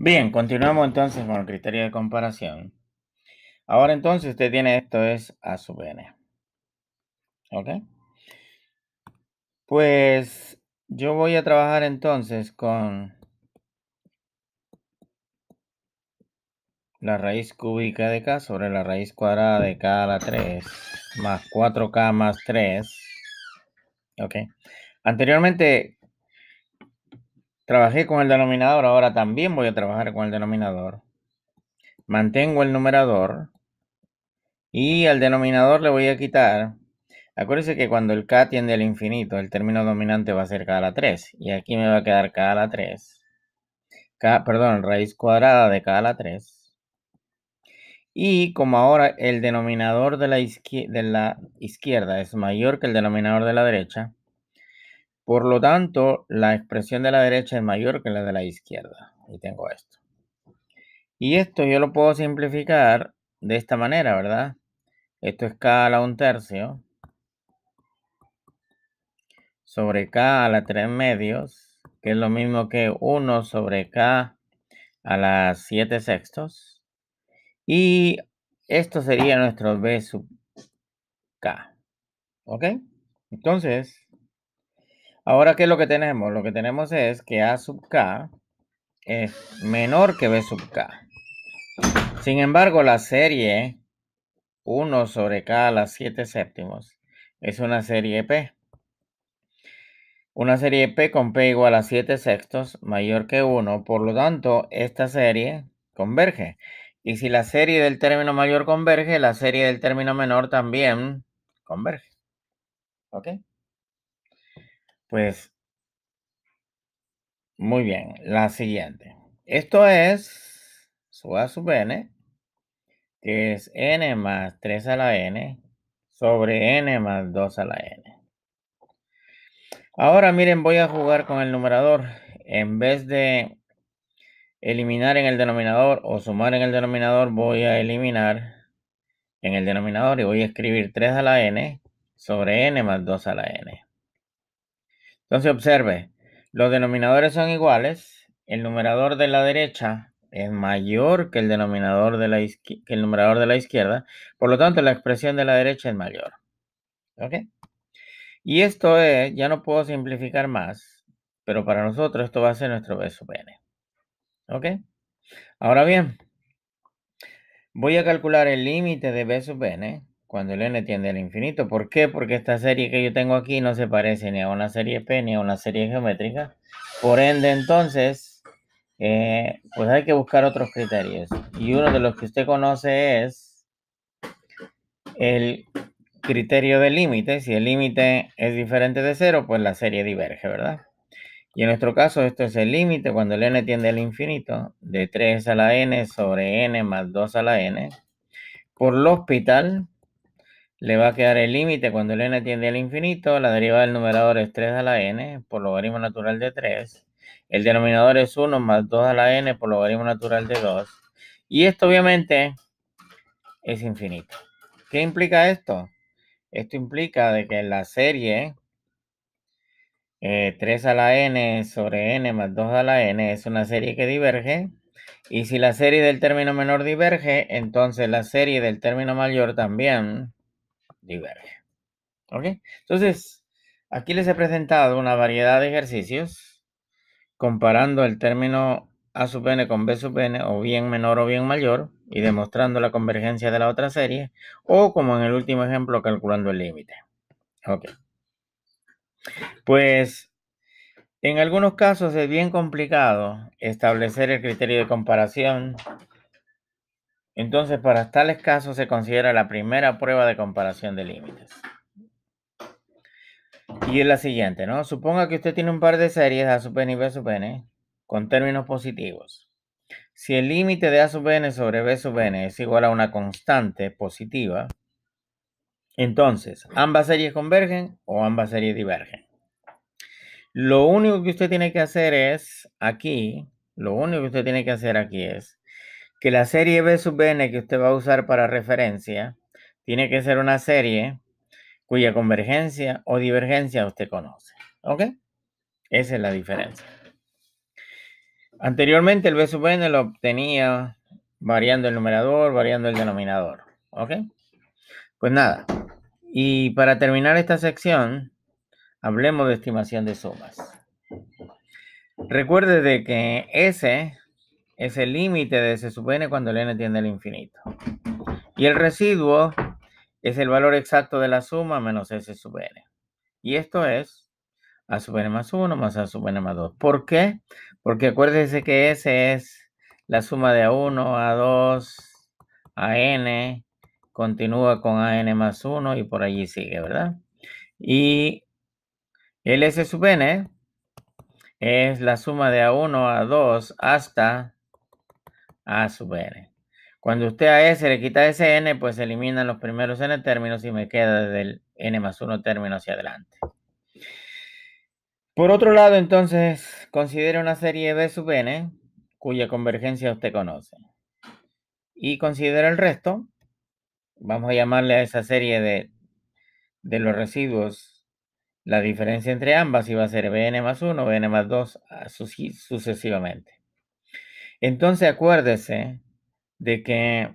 Bien, continuamos entonces con el criterio de comparación. Ahora entonces usted tiene esto es A sub n. ¿Ok? Pues yo voy a trabajar entonces con la raíz cúbica de k sobre la raíz cuadrada de k a la 3 más 4k más 3. ¿Ok? Anteriormente Trabajé con el denominador, ahora también voy a trabajar con el denominador. Mantengo el numerador y al denominador le voy a quitar. Acuérdense que cuando el k tiende al infinito, el término dominante va a ser cada a la 3. Y aquí me va a quedar cada a la 3. perdón, raíz cuadrada de cada a la 3. Y como ahora el denominador de la izquierda es mayor que el denominador de la derecha, por lo tanto, la expresión de la derecha es mayor que la de la izquierda. Y tengo esto. Y esto yo lo puedo simplificar de esta manera, ¿verdad? Esto es k a la 1 tercio sobre k a la 3 medios, que es lo mismo que 1 sobre k a la 7 sextos. Y esto sería nuestro b sub k. ¿Ok? Entonces, Ahora, ¿qué es lo que tenemos? Lo que tenemos es que A sub K es menor que B sub K. Sin embargo, la serie 1 sobre K a las 7 séptimos es una serie P. Una serie P con P igual a 7 sextos mayor que 1. Por lo tanto, esta serie converge. Y si la serie del término mayor converge, la serie del término menor también converge. ¿Ok? Pues, muy bien, la siguiente. Esto es su a sub n, que es n más 3 a la n sobre n más 2 a la n. Ahora miren, voy a jugar con el numerador. En vez de eliminar en el denominador o sumar en el denominador, voy a eliminar en el denominador y voy a escribir 3 a la n sobre n más 2 a la n. Entonces observe, los denominadores son iguales, el numerador de la derecha es mayor que el denominador de la, el numerador de la izquierda, por lo tanto la expresión de la derecha es mayor. ¿Ok? Y esto es, eh, ya no puedo simplificar más, pero para nosotros esto va a ser nuestro B sub n. ¿Ok? Ahora bien, voy a calcular el límite de B sub n cuando el n tiende al infinito. ¿Por qué? Porque esta serie que yo tengo aquí no se parece ni a una serie P ni a una serie geométrica. Por ende, entonces, eh, pues hay que buscar otros criterios. Y uno de los que usted conoce es el criterio de límite. Si el límite es diferente de cero, pues la serie diverge, ¿verdad? Y en nuestro caso, esto es el límite cuando el n tiende al infinito, de 3 a la n sobre n más 2 a la n, por L'Hospital le va a quedar el límite cuando el n tiende al infinito, la derivada del numerador es 3 a la n por logaritmo natural de 3, el denominador es 1 más 2 a la n por logaritmo natural de 2, y esto obviamente es infinito. ¿Qué implica esto? Esto implica de que la serie 3 eh, a la n sobre n más 2 a la n es una serie que diverge, y si la serie del término menor diverge, entonces la serie del término mayor también diverge. ¿Ok? Entonces, aquí les he presentado una variedad de ejercicios comparando el término A sub n con B sub n, o bien menor o bien mayor, y demostrando la convergencia de la otra serie, o como en el último ejemplo, calculando el límite. Ok. Pues en algunos casos es bien complicado establecer el criterio de comparación entonces, para tales casos se considera la primera prueba de comparación de límites. Y es la siguiente, ¿no? Suponga que usted tiene un par de series A sub n y B sub n con términos positivos. Si el límite de A sub n sobre B sub n es igual a una constante positiva, entonces ambas series convergen o ambas series divergen. Lo único que usted tiene que hacer es aquí, lo único que usted tiene que hacer aquí es que la serie B sub n que usted va a usar para referencia tiene que ser una serie cuya convergencia o divergencia usted conoce. ¿Ok? Esa es la diferencia. Anteriormente el B sub n lo obtenía variando el numerador, variando el denominador. ¿Ok? Pues nada. Y para terminar esta sección, hablemos de estimación de sumas. Recuerde de que S es el límite de S sub n cuando el n tiende al infinito. Y el residuo es el valor exacto de la suma menos S sub n. Y esto es A sub n más 1 más A sub n más 2. ¿Por qué? Porque acuérdense que S es la suma de A1, A2, a n continúa con n más 1 y por allí sigue, ¿verdad? Y el S sub n es la suma de A1, A2 hasta a sub n. Cuando usted a S le quita ese n, pues se eliminan los primeros n términos y me queda desde el n más 1 término hacia adelante. Por otro lado, entonces, considere una serie B sub n cuya convergencia usted conoce. Y considera el resto. Vamos a llamarle a esa serie de, de los residuos la diferencia entre ambas y va a ser Bn más 1, Bn más 2, ah, sucesivamente. Entonces acuérdese de que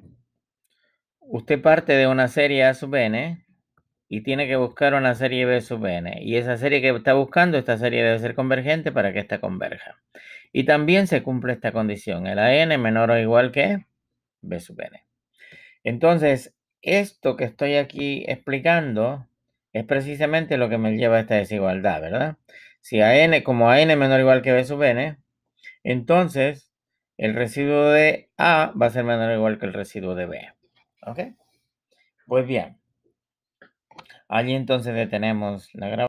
usted parte de una serie A sub n y tiene que buscar una serie B sub n. Y esa serie que está buscando, esta serie debe ser convergente para que esta converja. Y también se cumple esta condición, el a n menor o igual que B sub n. Entonces, esto que estoy aquí explicando es precisamente lo que me lleva a esta desigualdad, ¿verdad? Si a n como a n menor o igual que B sub n, entonces el residuo de A va a ser menor o igual que el residuo de B. ¿Ok? Pues bien. Allí entonces detenemos la grabación.